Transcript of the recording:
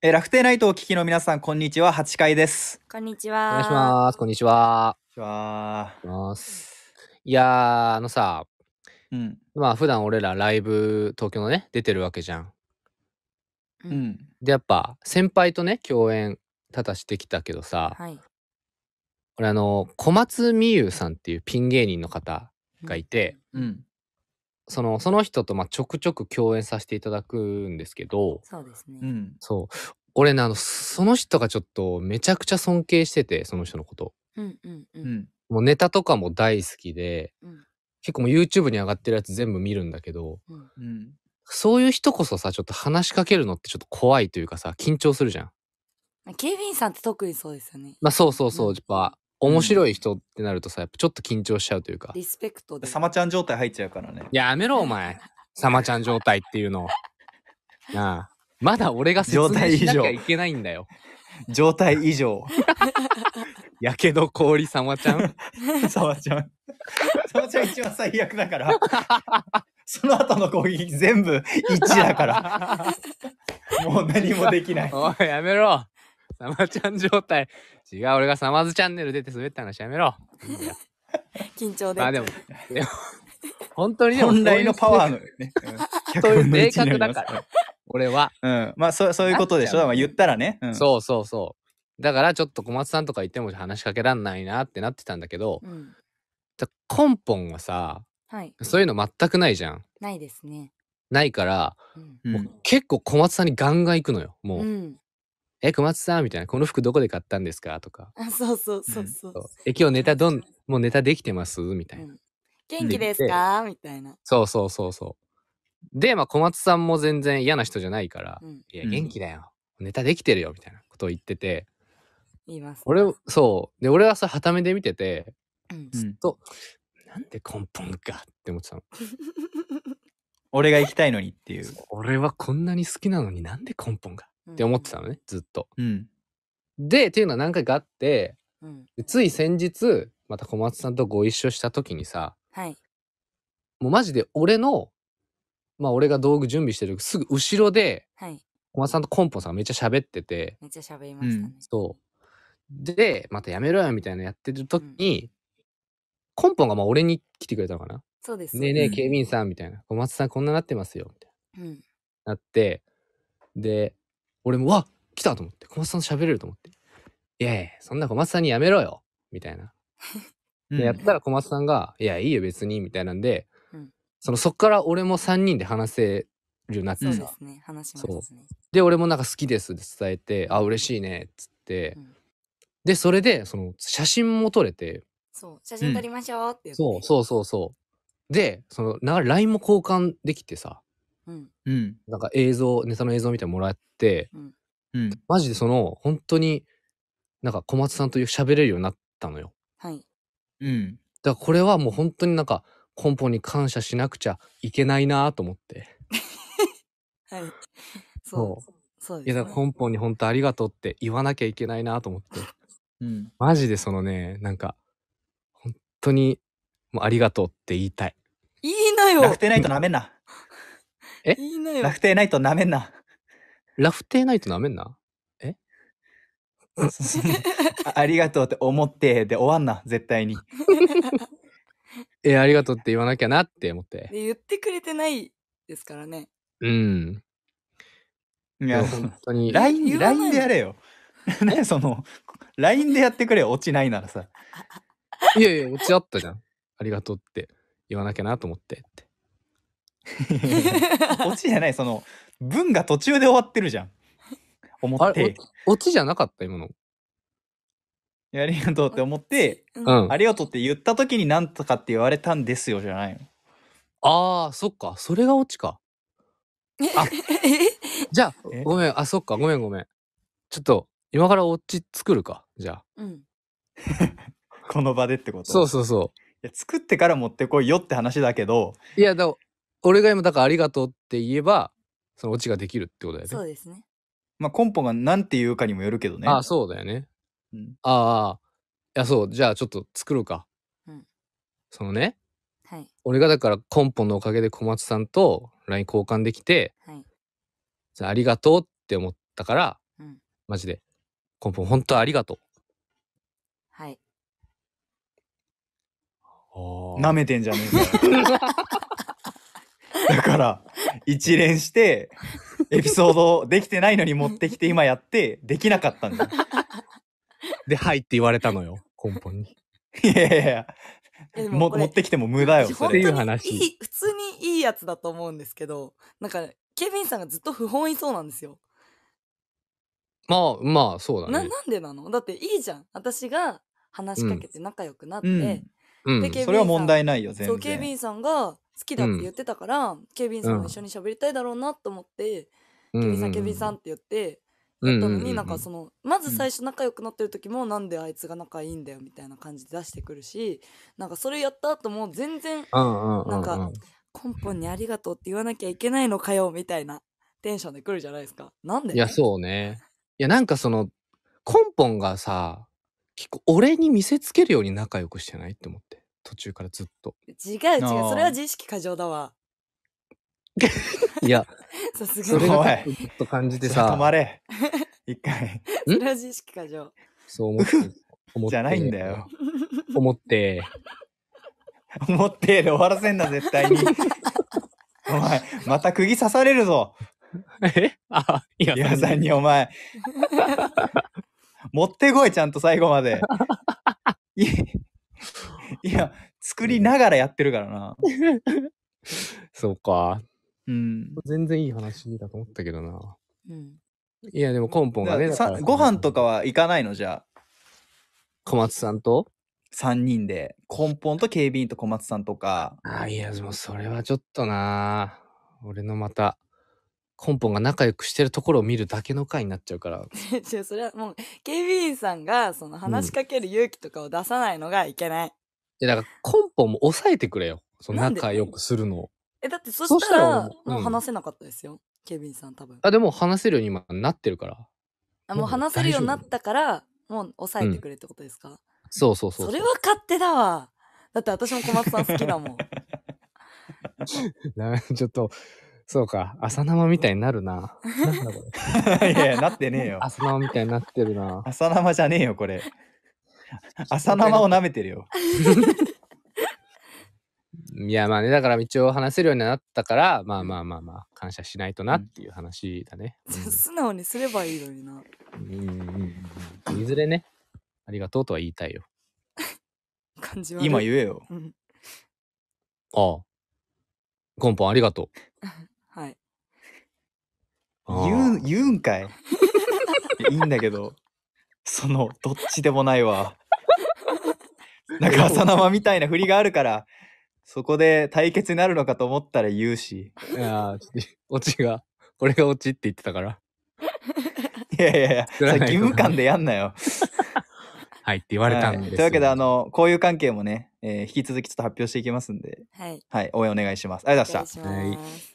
えー、楽天ライトをお聞きの皆さん、こんにちは。八階です。こんにちは。お願いします。こんにちは。こんにちはお願いしますこんにちはこんにちはいやー、あのさ、うん。まあ普段俺らライブ東京のね、出てるわけじゃん。うん。で、やっぱ先輩とね、共演ただしてきたけどさ、はい。俺あの、小松美優さんっていうピン芸人の方がいて、うん。そのその人とまあちょくちょく共演させていただくんですけどそうですね。うん。そう俺ねあのその人がちょっとめちゃくちゃ尊敬しててその人のことうんうんうん。ん。もうネタとかも大好きでうん結構もう YouTube に上がってるやつ全部見るんだけどうんうん。そういう人こそさちょっと話しかけるのってちょっと怖いというかさ緊張するじゃん。警備員さんって特にそうですよね。まあそうそうそう、うんやっぱ面白い人ってなるとさ、やっぱちょっと緊張しちゃうというか。リスペクトで。サマちゃん状態入っちゃうからね。やめろ、お前。サマちゃん状態っていうの。なあ。まだ俺が説明しなきゃいけないんだよ。状態以上。やけど氷サマちゃん サマちゃん。サマちゃん一番最悪だから。その後の攻撃全部1だから。もう何もできない。おい、やめろ。サマちゃん状態。違う、俺がサマズチャンネル出て滑った話やめろ。緊張で。まあでも、でも本当にでも本来のパワーのね。そういう性格だから。俺は。うん。まあそ、そういうことでしょ。まあ、言ったらね、うん、そうそうそう。だからちょっと小松さんとか言っても話しかけらんないなってなってたんだけど、うん、根本はさ、はい、そういうの全くないじゃん。ないですね。ないから、うん、もう結構小松さんにガンガン行くのよ。もう、うえ、小松さんみたいな、この服どこで買ったんですかとか。あ、そうそうそうそう。そうえ、今日ネタどん、もうネタできてますみたいな。うん、元気ですかみたいな。そうそうそうそう。で、まあ、小松さんも全然嫌な人じゃないから、うん、いや、元気だよ、うん。ネタできてるよ。みたいなことを言ってて。言います、ね。俺、そう。で、俺はさ、はためで見てて、ずっと、なんで根本かって思ってたの。俺が行きたいのにっていう。俺はこんなに好きなのになんで根本がって思ってたのね、ずっと。うん、でっていうのは何回かあって、うん、つい先日また小松さんとご一緒した時にさ、はい、もうマジで俺のまあ俺が道具準備してるすぐ後ろで、はい、小松さんとコンポさんがめっちゃ喋っててめっちゃ喋りましたね。そうでまたやめろよみたいなやってる時に、うん、コンポがまあ俺に来てくれたのかな。そうですねえねえ警備員さんみたいな「小松さんこんななってますよ」みたいな、うん、なってで俺も、わ来たと思って、小松さんと喋れると思って。いやいや、そんな小松さんにやめろよみたいな。で、やったら小松さんが、いや、いいよ別に、みたいなんで、うん、その、そっから俺も3人で話せるようになってさ。そうですね、話しますね。で、俺もなんか好きですって伝えて、あ、嬉しいね、っつって、うん、で、それで、その、写真も撮れて。そう、写真撮りましょうって、うん、そうそうそうそう。で、その、LINE も交換できてさ。うん、なんか映像ネタの映像みたいもらって、うん、マジでその本当になんか小松さんと喋れるようになったのよ。はい、うん、だからこれはもう本当になんか根本に感謝しなくちゃいけないなと思って。はい、そうそう、ね、いやだから根本に本当ありがとうって言わなきゃいけないなと思って、うん、マジでそのねなんか本当にもうありがとうって言いたい。いいなよ。なくてないとめんな。えいなよラ。フテーナイト舐めんな。ラフテーナイト舐めんなえ ありがとうって思って、で終わんな、絶対に。え、ありがとうって言わなきゃなって思って。言ってくれてないですからね。うん。いやや、、本当に。LINE、でやれよ。ね、その、LINE でやってくれよ、落ちないならさ。いやいや、落ちあったじゃん。ありがとうって言わなきゃなと思ってって。オ チじゃないその文が途中で終わってるじゃん思ってれ、おオチじゃなかった今の。いやありがとうって思って、うん。ありがとうって言った時に何とかって言われたんですよじゃないのあー、そっか。それがオチか。じゃあごめん。あ、そっか。ごめんごめん。ちょっと、今からオチ作るか。じゃあ。うん。この場でってことそうそうそいや作ってから持ってこいよって話だけどいや、だ俺が今だからありがとうって言えばそのオチができるってことだよねそうですねまあコンポが何て言うかにもよるけどねああそうだよね、うん、ああいやそうじゃあちょっと作ろうか、うん、そのね、はい、俺がだからコンポのおかげで小松さんと LINE 交換できて、はい、じゃあありがとうって思ったから、うん、マジでコンポ本当ありがとうはいなめてんじゃねえか だから、一連して、エピソードできてないのに持ってきて今やって、できなかったんだ。で、はいって言われたのよ、根本に。いやいやいや。も持ってきても無駄よっていう話普通にいいやつだと思うんですけどなんかケビンさんがずっと不本意そうなんですよまあまあそうだねななんでなのだっていいじゃん私が話しかけて仲良くなって、うんうん、でそれは問題ないよ全然そうケビンさんが好きだって言ってたから、警備員さんも一緒に喋りたいだろうなと思って、警備員さん警備員さんって言ってやったのに、なんかそのまず最初仲良くなってる時も、なんであいつが仲いいんだよみたいな感じで出してくるしなんかそれやった後も全然なんか根本にありがとうって言わなきゃいけないのかよみたいなテンションで来るじゃないですか。なんで、ね、いやそうね。いやなんかその根本がさ俺に見せつけるように仲良くしてないって思って。途中からずっと。違う違う、それは自意識過剰だわ。いや、さすそがれに。がちょっと感じてさ止まれ。一回。それは自意識過剰。そう思って、思ってじゃないんだ。よ。思って、思ってで終わらせんな、絶対に。お前、また釘刺されるぞ。えあ、いや、リハさんにお前。持ってこい、ちゃんと最後まで。いいや、作りながらやってるからな。そうか。うん。全然いい話だと思ったけどな。うん。いや、でもコンポンがね、さご飯とかは行かないのじゃあ、小松さんと3人で。根本と警備員と小松さんとか。ああ、いや、でもそれはちょっとな。俺のまた、コンポンが仲良くしてるところを見るだけの回になっちゃうから。じゃそれはもう警備員さんがその話しかける勇気とかを出さないのがいけない。いや、だから根本も抑えてくれよ。その仲良くするのを。え、だってそしたら、もう話せなかったですよ。ケビンさん多分。あ、でも話せるように今なってるから。あもう話せるようになったから、もう抑えてくれってことですか、そうそうそうそう。それは勝手だわ。だって私も小松さん好きだもん。ちょっと、そうか、朝生みたいになるな。なんだこれ。いやいや、なってねえよ。朝生みたいになってるな。朝生じゃねえよ、これ。朝生を舐めてるよ。いやまあねだから一応話せるようになったからまあまあまあまあ感謝しないとなっていう話だね。うん、素直にすればいいのにな。うんいずれねありがとうとは言いたいよ。感じ今言えよ。うん、ああ。根本ありがとう。はい。言う言うんかい。いいんだけど。その、どっちでもないわ。なんか浅生みたいな振りがあるから、そこで対決になるのかと思ったら言うし。いやー、ちオチが、俺がオチって言ってたから、いやいやいや、義務感でやんなよ。はいって言われたんですはいというわけで、あの、交友関係もね、えー引き続きちょっと発表していきますんで、はい。はい、応援お願いします。ありがとうございました。い